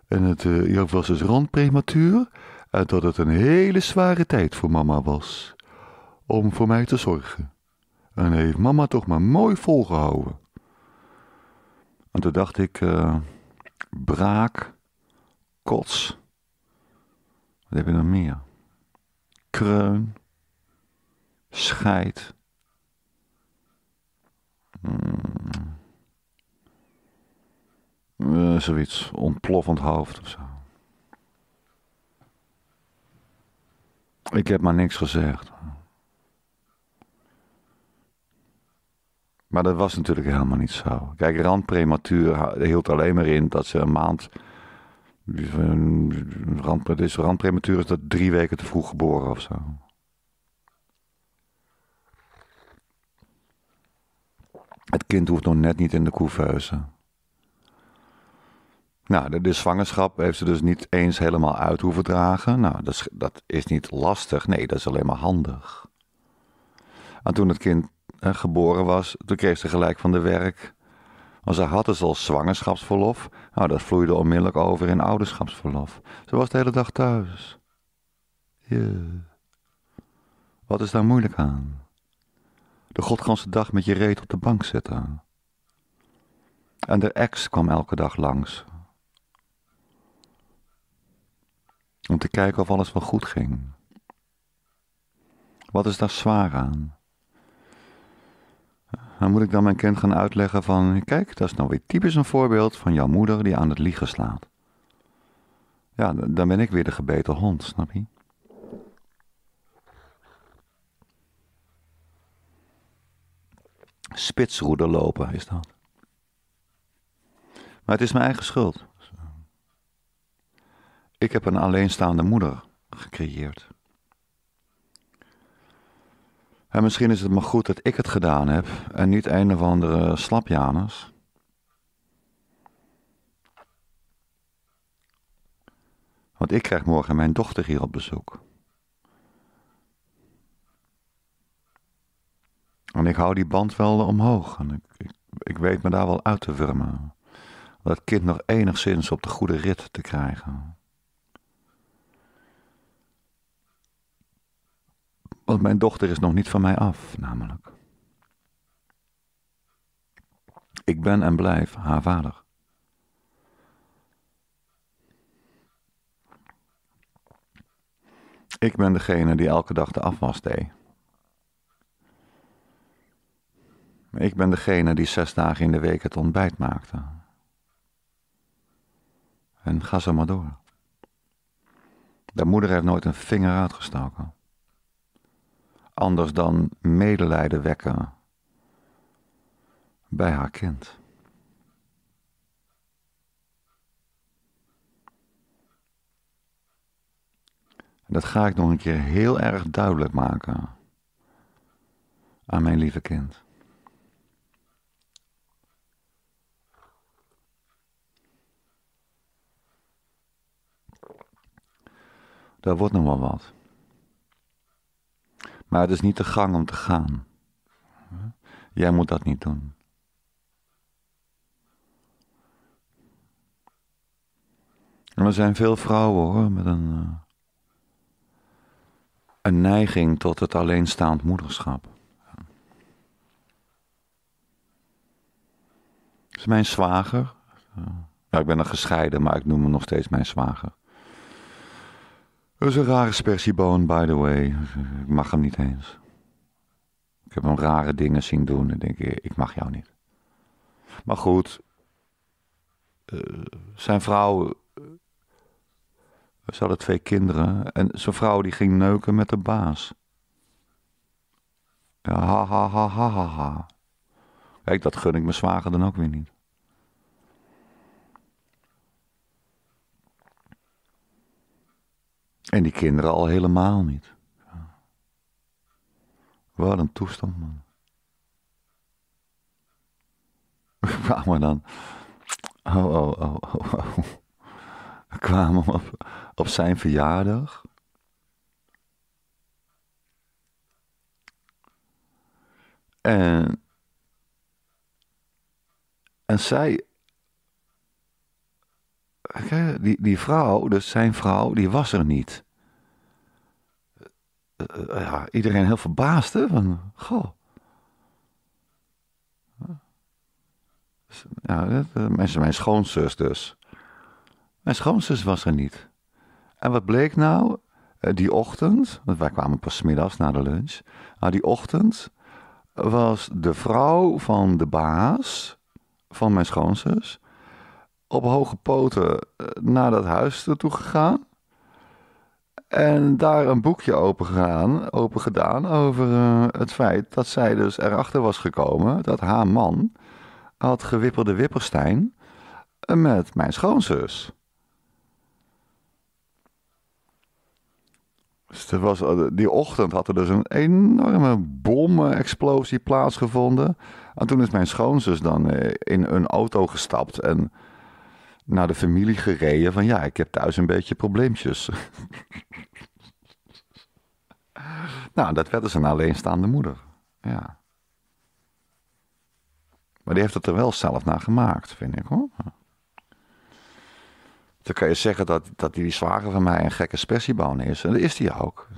En het uh, was dus rond prematuur. En dat het een hele zware tijd voor mama was. Om voor mij te zorgen. En heeft mama toch maar mooi volgehouden. En toen dacht ik, eh, braak, kots, wat heb je nog meer? Kreun, scheid. Hmm. Eh, zoiets, ontploffend hoofd of zo. Ik heb maar niks gezegd. Maar dat was natuurlijk helemaal niet zo. Kijk, randprematuur hield alleen maar in dat ze een maand. Rand, dus randprematuur is dat drie weken te vroeg geboren of zo. Het kind hoeft nog net niet in de couveuse. Nou, de, zwangerschap heeft ze dus niet eens helemaal uit hoeven dragen. Nou, dat is, dat is niet lastig. Nee, dat is alleen maar handig. En toen het kind eh, geboren was, toen kreeg ze gelijk van de werk. Want ze had dus al zwangerschapsverlof. Nou, dat vloeide onmiddellijk over in ouderschapsverlof. Ze was de hele dag thuis. Yeah. Wat is daar moeilijk aan? De godganse dag met je reet op de bank zitten. En de ex kwam elke dag langs. Om te kijken of alles wel goed ging. Wat is daar zwaar aan? Dan nou moet ik dan mijn kind gaan uitleggen van, kijk, dat is nou weer typisch een voorbeeld van jouw moeder die aan het liegen slaat. Ja, dan ben ik weer de gebeten hond, snap je? Spitsroeder lopen is dat. Maar het is mijn eigen schuld. Ik heb een alleenstaande moeder gecreëerd. En misschien is het maar goed dat ik het gedaan heb en niet een of andere slapjanus. Want ik krijg morgen mijn dochter hier op bezoek. En ik hou die band wel omhoog. En ik, ik, weet me daar wel uit te wurmen. Om dat kind nog enigszins op de goede rit te krijgen. Want mijn dochter is nog niet van mij af, namelijk. Ik ben en blijf haar vader. Ik ben degene die elke dag de afwas deed. Ik ben degene die zes dagen in de week het ontbijt maakte. En ga zo maar door. De moeder heeft nooit een vinger uitgestoken anders dan medelijden wekken bij haar kind. Dat ga ik nog een keer heel erg duidelijk maken aan mijn lieve kind. Daar wordt nog wel wat. Maar het is niet de gang om te gaan. Jij moet dat niet doen. En er zijn veel vrouwen hoor, met een, eh, een neiging tot het alleenstaand moederschap. Dat is mijn zwager. Nou, ik ben een gescheiden, maar ik noem hem nog steeds mijn zwager. Dat is een rare spersieboon, by the way. Ik mag hem niet eens. Ik heb hem rare dingen zien doen en denk ik, ik mag jou niet. Maar goed, eh, zijn vrouw, eh, ze hadden twee kinderen en zijn vrouw die ging neuken met de baas. Ja, ha, ha, ha, ha, ha, ha. Kijk, dat gun ik mijn zwager dan ook weer niet. En die kinderen al helemaal niet. Wat een toestand, man. Kwamen we dan. Oh, oh, oh, oh, oh. We kwamen op, op zijn verjaardag. En. En zij. Die, die vrouw, dus zijn vrouw, die was er niet. Eh, ja, iedereen heel verbaasd. Hè? Van, goh. Ja, dat, eh, mensen, mijn schoonzus dus. Mijn schoonzus was er niet. En wat bleek nou? Eh, die ochtend, want wij kwamen pas middags na de lunch. Nou, die ochtend was de vrouw van de baas van mijn schoonzus op hoge poten naar dat huis toe gegaan. En daar een boekje open, open gedaan over eh, het feit dat zij dus erachter was gekomen dat haar man had gewipperde Wipperstein eh, met mijn schoonzus. Dus was, eh, die ochtend had er dus een enorme bomexplosie plaatsgevonden. En toen is mijn schoonzus dan in een auto gestapt en naar de familie gereden van ja, ik heb thuis een beetje probleempjes. <laughs> nou, dat werd dus een alleenstaande moeder. Ja. Maar die heeft het er wel zelf naar gemaakt, vind ik hoor. Dan kan je zeggen dat, dat die zwager van mij een gekke spersieboon is. En dat is die ook.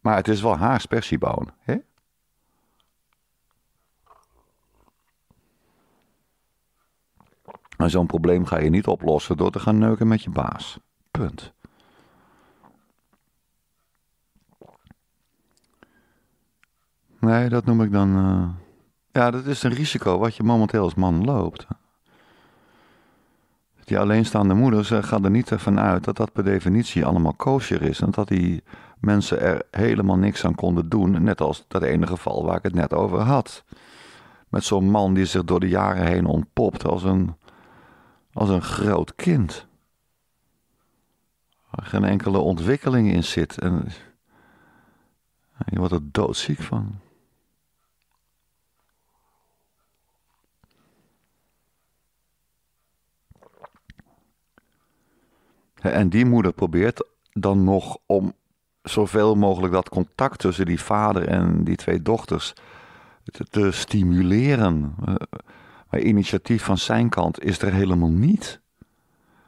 Maar het is wel haar spersieboon. Hè? Maar zo'n probleem ga je niet oplossen door te gaan neuken met je baas. Punt. Nee, dat noem ik dan. Eh, ja, dat is een risico wat je momenteel als man loopt. Die alleenstaande moeders uh, gaan er niet van uit dat dat per definitie allemaal kosher is. En dat die mensen er helemaal niks aan konden doen. Net als dat ene geval waar ik het net over had. Met zo'n man die zich door de jaren heen ontpopt als een als een groot kind. Waar geen enkele ontwikkeling in zit. En je wordt er doodziek van. En die moeder probeert dan nog om zoveel mogelijk dat contact tussen die vader en die twee dochters te stimuleren. Eh, maar initiatief van zijn kant is er helemaal niet.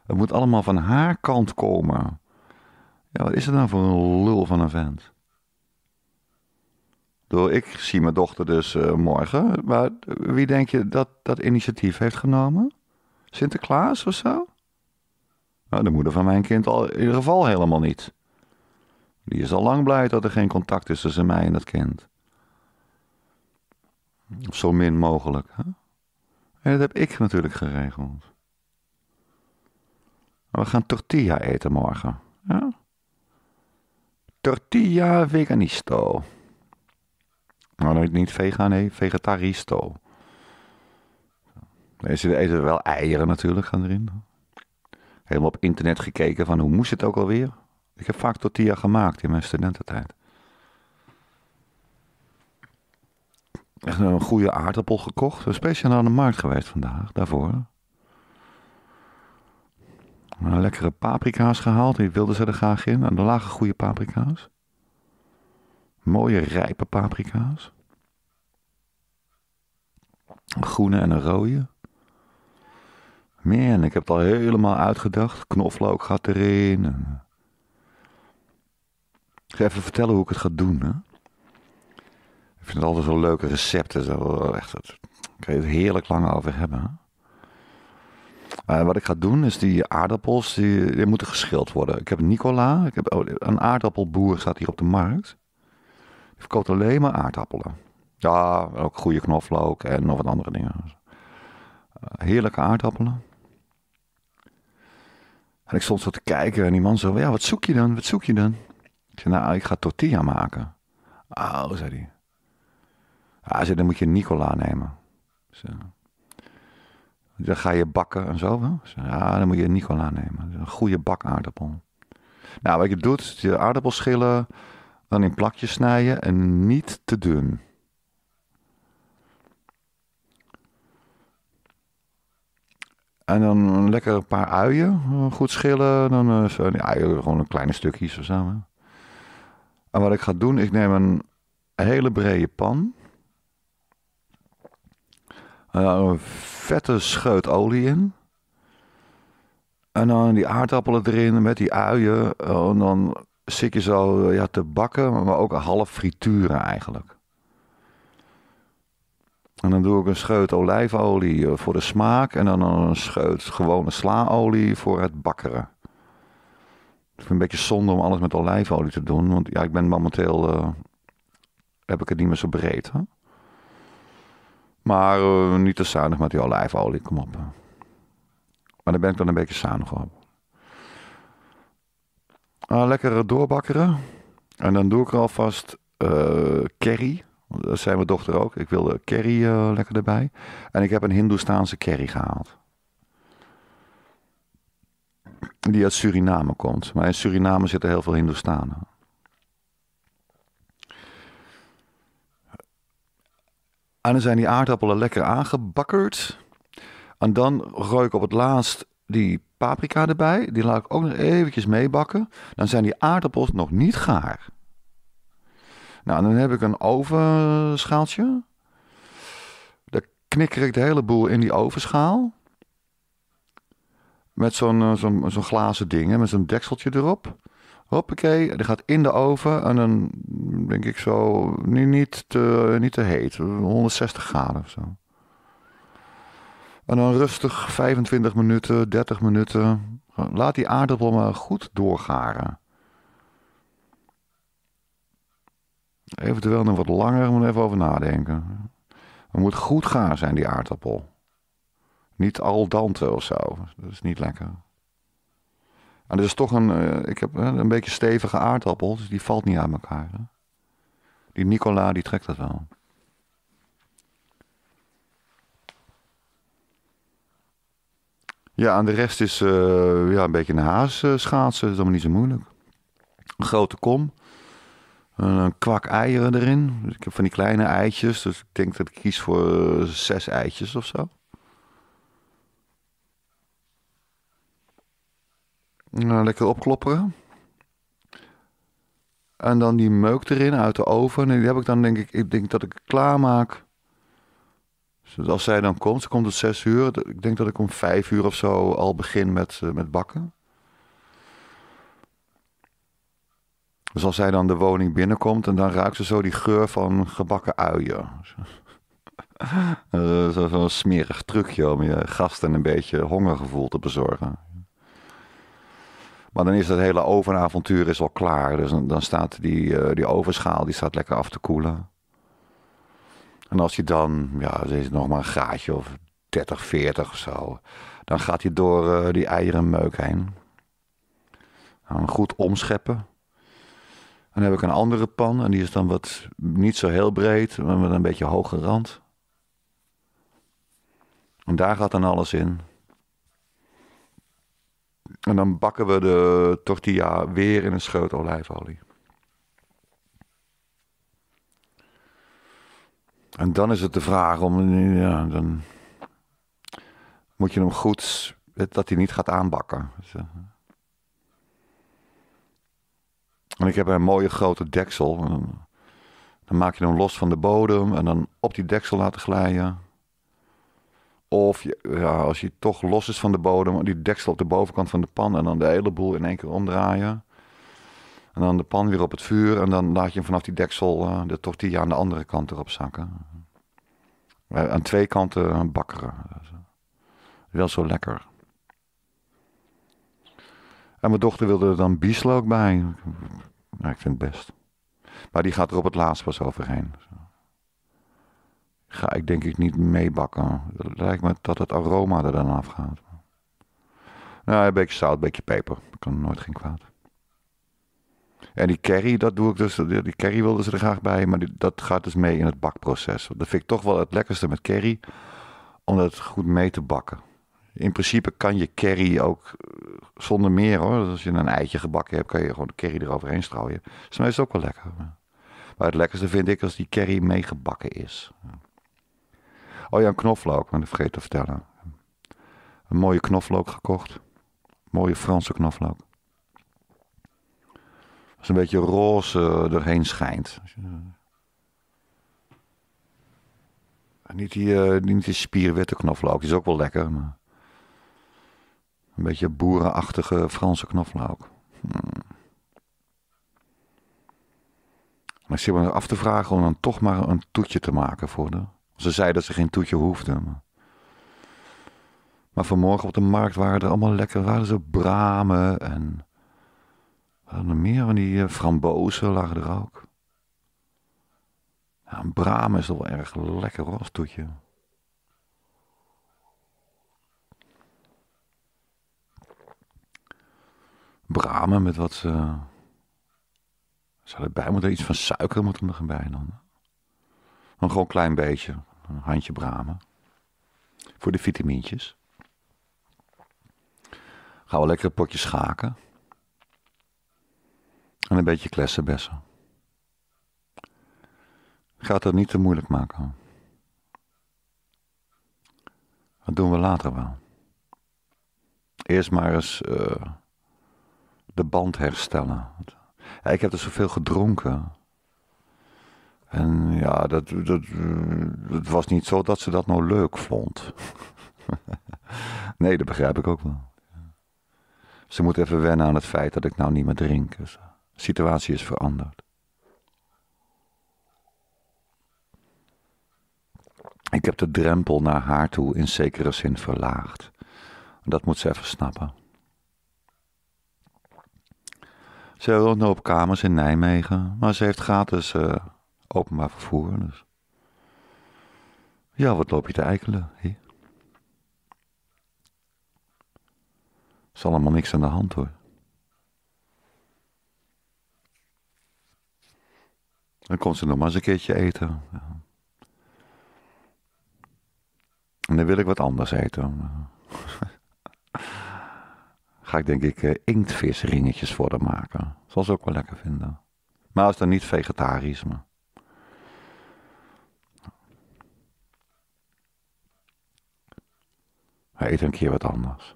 Het moet allemaal van haar kant komen. Ja, wat is er nou voor een lul van een vent? Door ik zie mijn dochter dus eh, morgen. Maar wie denk je dat dat initiatief heeft genomen? Sinterklaas of zo? Nou, de moeder van mijn kind al in ieder geval helemaal niet. Die is al lang blij dat er geen contact is tussen mij en dat kind. zo min mogelijk. Hè? En dat heb ik natuurlijk geregeld. we gaan tortilla eten morgen. Ja? Tortilla veganisto. Nou, niet vegan, nee, vegetaristo. ze eten wel eieren natuurlijk, gaan erin. Helemaal op internet gekeken van hoe moest het ook alweer? Ik heb vaak tortilla gemaakt in mijn studententijd. echt een goede aardappel gekocht. Speciaal naar de markt geweest vandaag, daarvoor. Een lekkere paprika's gehaald, die wilden ze er graag in. En er lagen goede paprika's. Mooie rijpe paprika's. Een groene en een rode. Man, ik heb het al helemaal uitgedacht. Knoflook gaat erin. Ik ga even vertellen hoe ik het ga doen, hè. Ik vind het altijd zo leuke recepten. Daar echt, je het heerlijk lang over hebben. Eh, wat ik ga doen is die aardappels, die, moeten geschild worden. Ik heb Nicola, ik heb, oh, een aardappelboer staat hier op de markt. Die verkoopt alleen maar aardappelen. Ja, ook goede knoflook en nog wat andere dingen. Eh, heerlijke aardappelen. En ik stond zo te kijken en die man zo, ja, wat zoek je dan? Wat zoek je dan? Ik zei, nou, ik ga tortilla maken. Oh, zei hij. Ah, dan moet je Nicola nemen. Dan ga je bakken en zo. wel. ja, ah, dan moet je Nicola nemen. Een goede bak aardappel. Nou, wat je doet, je aardappel schillen, dan in plakjes snijden en niet te dun. En dan lekker een paar uien eh, goed schillen. Dan eh, zo, die uien gewoon een kleine stukjes of zo. En wat ik ga doen, ik neem een hele brede pan. Eh, een vette scheut olie in. En dan die aardappelen erin met die uien. Eh, en dan zit je zo eh, ja, te bakken, maar ook een half frituren eigenlijk. En dan doe ik een scheut olijfolie voor de smaak. En dan een scheut gewone slaolie voor het bakkeren. Ik vind het een beetje zonde om alles met olijfolie te doen. Want ja, ik ben momenteel. heb ik het niet meer zo breed. Hè? Maar eh, niet te zuinig met die olijfolie, kom op. Maar daar ben ik dan een beetje zuinig op. Ah, lekker eh, doorbakkeren. En dan doe ik er alvast uh, curry. Dat zei mijn dochter ook. Ik wilde curry lekker erbij. En ik heb een Hindoestaanse curry gehaald. Die uit Suriname komt. Maar in Suriname zitten heel veel Hindoestanen. En dan zijn die aardappelen lekker aangebakkerd. En dan gooi ik op het laatst die paprika erbij. Die laat ik ook nog eventjes meebakken. Dan zijn die aardappels nog niet gaar. Nou, dan heb ik een ovenschaaltje. Daar knikker ik de hele boel in die ovenschaal. Met zo'n eh, zo'n zo'n glazen ding, met zo'n dekseltje erop. Hoppakee, die gaat in de oven en dan denk ik zo, niet, niet, te, niet te heet, 160 graden of zo. En dan rustig 25 minuten, 30 minuten. Laat die aardappel maar goed doorgaren. Eventueel nog wat langer, moet even over nadenken. Het moet goed gaar zijn, die aardappel. Niet al dante of zo, dat is niet lekker. En dat is toch een, eh, ik heb eh, een beetje stevige aardappel, dus die valt niet aan elkaar. Die Nicola, die trekt dat wel. Ja, en de rest is eh, ja, een beetje een haas schaatsen. Dat is allemaal niet zo moeilijk. Een grote kom. Een kwak eieren erin. Ik heb van die kleine eitjes. Dus ik denk dat ik kies voor zes eitjes of zo. Nou, lekker opklopperen. En dan die meuk erin uit de oven. En die heb ik dan denk ik, ik denk dat ik klaarmaak. Dus als zij dan komt, ze komt om zes uur. Ik denk dat ik om vijf uur of zo al begin met, eh, met bakken. Dus als zij dan de woning binnenkomt en dan ruikt ze zo die geur van gebakken uien. Zo'n <laughs> smerig trucje om je gasten een beetje hongergevoel te bezorgen. Maar dan is dat hele ovenavontuur is al klaar. Dus dan, staat die, uh, die ovenschaal die staat lekker af te koelen. En als hij dan, ja, het is nog maar een graadje of 30, 40 of zo. Dan gaat hij door uh, die eierenmeuk heen. goed omscheppen. En dan heb ik een andere pan. En die is dan wat niet zo heel breed. Maar met een beetje hoge rand. En daar gaat dan alles in. En dan bakken we de tortilla weer in een scheut olijfolie. En dan is het de vraag om. Ja, dan moet je hem goed. dat hij niet gaat aanbakken. Dus, eh. En ik heb een mooie grote deksel. Dan maak je hem los van de bodem en dan op die deksel laten glijden. Of ja, als je toch los is van de bodem, die deksel op de bovenkant van de pan en dan de hele boel in één keer omdraaien. En dan de pan weer op het vuur en dan laat je vanaf die deksel uh, de tortilla aan de andere kant erop zakken. Eh, aan twee kanten bakkeren. Wel zo lekker. En mijn dochter wilde er dan bieslook bij. ik vind het best. Maar die gaat er op het laatst pas overheen ga ik denk ik niet meebakken. Het lijkt me dat het aroma er dan afgaat. Nou, een beetje zout, een beetje peper. Dat kan nooit geen kwaad. En die curry, dat doe ik dus. Die curry wilden ze er graag bij, maar dat gaat dus mee in het bakproces. Dat vind ik toch wel het lekkerste met curry, om dat goed mee te bakken. In principe kan je curry ook eh, zonder meer hoor. Dus als je een eitje gebakken hebt, kan je gewoon de curry eroverheen strooien. Dus dat is ook wel lekker. Maar het lekkerste vind ik als die curry meegebakken is. Oh ja, een knoflook, maar dat vergeet te vertellen. Een mooie knoflook gekocht. mooie Franse knoflook. Als een beetje roze erheen schijnt. Niet die, eh, niet die spierwitte knoflook, die is ook wel lekker. Maar een beetje boerenachtige Franse knoflook. Hmm. Maar ik me af te vragen om dan toch maar een toetje te maken voor de ze zei dat ze geen toetje hoefde. Maar vanmorgen op de markt waren er allemaal lekker, waren ze bramen en... wat meer van die eh, frambozen lagen er ook. Ja, een bramen is toch wel erg lekker hoor, als toetje. Bramen met wat... ze zou erbij moeten, iets van suiker moet er nog bij dan. Dan gewoon een klein beetje, een handje bramen. Voor de vitamintjes. Gaan we lekker een potje schaken. En een beetje bessen. Gaat dat niet te moeilijk maken. Dat doen we later wel. Eerst maar eens eh, de band herstellen. ik heb er zoveel gedronken. En ja, dat, dat, het was niet zo dat ze dat nou leuk vond. <laughs> nee, dat begrijp ik ook wel. Ze moet even wennen aan het feit dat ik nou niet meer drink. Dus, eh, de situatie is veranderd. Ik heb de drempel naar haar toe in zekere zin verlaagd. Dat moet ze even snappen. Ze woont nog op kamers in Nijmegen, maar ze heeft gratis eh, openbaar vervoer. Dus. Ja, wat loop je te eikelen? He? Is allemaal niks aan de hand hoor. Dan kon ze nog maar eens een keertje eten. Ja. En dan wil ik wat anders eten. <laughs> Ga ik denk ik eh, inktvisringetjes voor haar maken. Zal ze ook wel lekker vinden. Maar als dan niet vegetarisch, Hij eet een keer wat anders.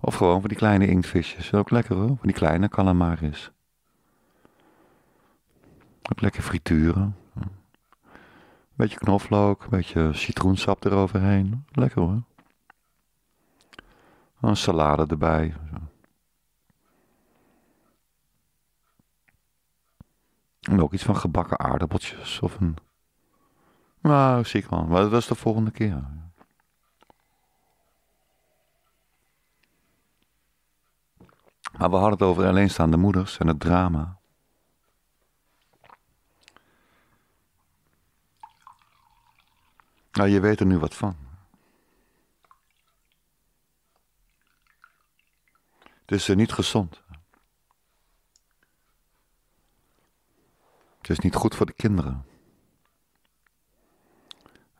Of gewoon van die kleine inktvisjes. Ook lekker hoor, van die kleine calamaris. Ook lekker frituren. Beetje knoflook, beetje citroensap eroverheen. Lekker hoor. Een salade erbij. En ook iets van gebakken aardappeltjes of een... Nou, zie ik wel. Maar dat is de volgende keer. Maar we hadden het over alleenstaande moeders en het drama. Nou, je weet er nu wat van. Het is eh, niet gezond. Het is niet goed voor de kinderen.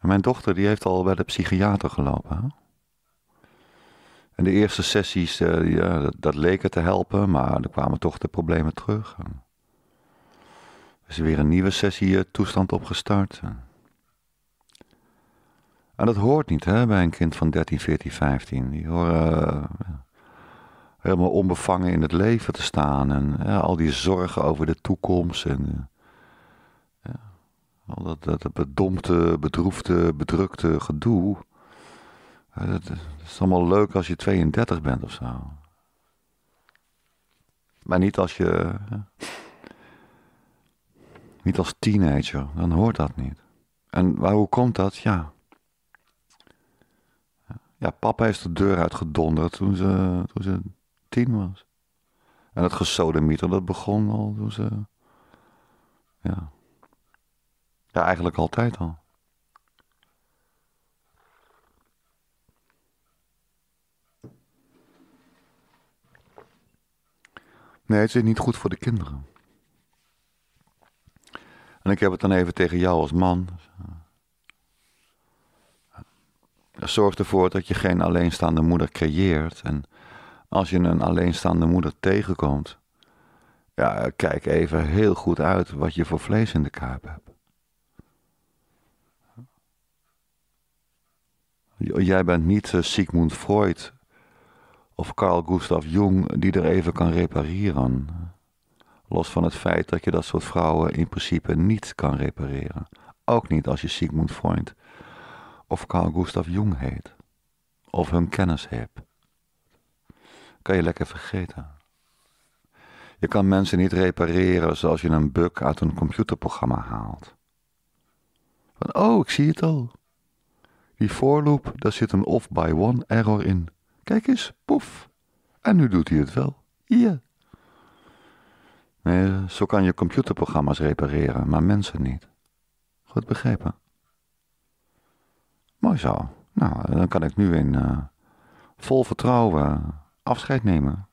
mijn dochter die heeft al bij de psychiater gelopen. Hè? En de eerste sessies, ja, eh, eh, dat, leek het te helpen, maar er kwamen toch de problemen terug. Er is weer een nieuwe sessie eh, toestand opgestart. En dat hoort niet hè, bij een kind van 13, 14, 15. Die horen helemaal onbevangen in het leven te staan. En al die zorgen over de toekomst. En, ja, al dat, dat bedompte, bedroefde, bedrukte gedoe. Het is allemaal leuk als je 32 bent of zo. Maar niet als je. Niet als teenager, dan hoort dat niet. En waar, hoe komt dat? Ja. Ja, papa heeft de deur uit gedonderd toen ze, toen ze tien was. En dat gesodemieter, dat begon al toen ze... Ja. Ja, eigenlijk altijd al. Nee, het is niet goed voor de kinderen. En ik heb het dan even tegen jou als man. Zorg ervoor dat je geen alleenstaande moeder creëert. En als je een alleenstaande moeder tegenkomt, ja, kijk even heel goed uit wat je voor vlees in de kaap hebt. Jij bent niet eh, Sigmund Freud of Carl Gustav Jung die er even kan repareren. Los van het feit dat je dat soort vrouwen in principe niet kan repareren. Ook niet als je Sigmund Freud of Carl Gustav Jung heet. Of hun kennis hebt. Kan je lekker vergeten. Je kan mensen niet repareren zoals je een bug uit een computerprogramma haalt. Van, oh, ik zie het al. Die voorloop, daar zit een off-by-one error in. Kijk eens, poef, En nu doet hij het wel. Hier. Nee, zo kan je computerprogramma's repareren, maar mensen niet. Goed begrepen. Mooi zo. Nou, dan kan ik nu in eh, vol vertrouwen afscheid nemen.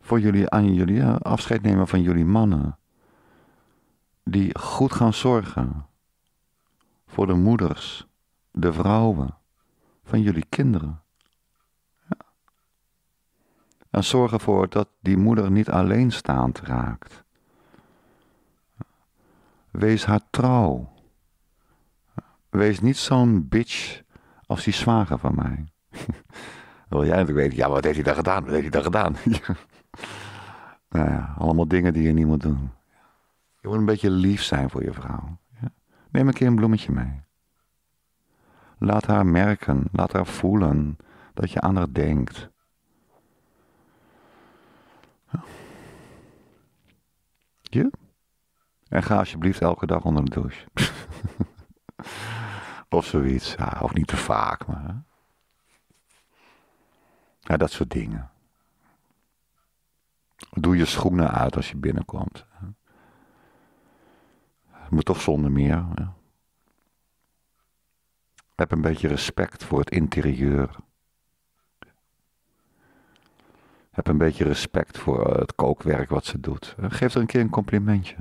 Voor jullie, aan jullie, eh, afscheid nemen van jullie mannen. Die goed gaan zorgen. Voor de moeders, de vrouwen van jullie kinderen. Ja. En zorg ervoor dat die moeder niet alleenstaand raakt. Wees haar trouw. Wees niet zo'n bitch als die zwager van mij. <laughs> wil jij natuurlijk weten, ja, wat heeft hij daar gedaan? Wat heeft hij daar gedaan? <laughs> nou ja, allemaal dingen die je niet moet doen. Je moet een beetje lief zijn voor je vrouw. Ja. Neem een keer een bloemetje mee. Laat haar merken, laat haar voelen dat je aan haar denkt. Je? En ga alsjeblieft elke dag onder de douche. <laughs> of zoiets. Ja, of niet te vaak, maar. Ja, dat soort dingen. Doe je schoenen uit als je binnenkomt. moet toch zonder meer. Ja. Heb een beetje respect voor het interieur. Heb een beetje respect voor eh, het kookwerk wat ze doet. Eh, geef er een keer een complimentje.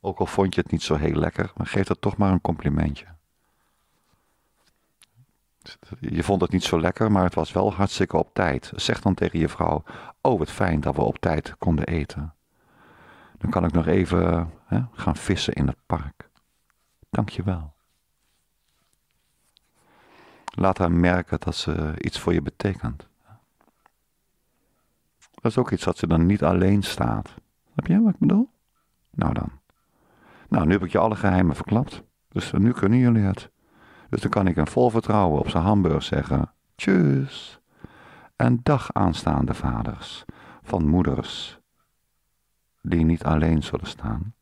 Ook al vond je het niet zo heel lekker, maar geef dat toch maar een complimentje. Je vond het niet zo lekker, maar het was wel hartstikke op tijd. Zeg dan tegen je vrouw: Oh, wat fijn dat we op tijd konden eten. Dan kan ik nog even hè, eh, gaan vissen in het park. Dank je wel. Laat haar merken dat ze iets voor je betekent. Dat is ook iets dat ze dan niet alleen staat. Heb jij wat ik bedoel? Nou dan. Nou, nu heb ik je alle geheimen verklapt. Dus nu kunnen jullie het. Dus dan kan ik een vol vertrouwen op zijn hamburg zeggen: Tjus. En dag aanstaande vaders, van moeders, die niet alleen zullen staan.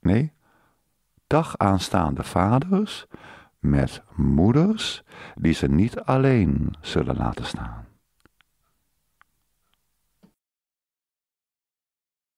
Nee, dag aanstaande vaders met moeders die ze niet alleen zullen laten staan.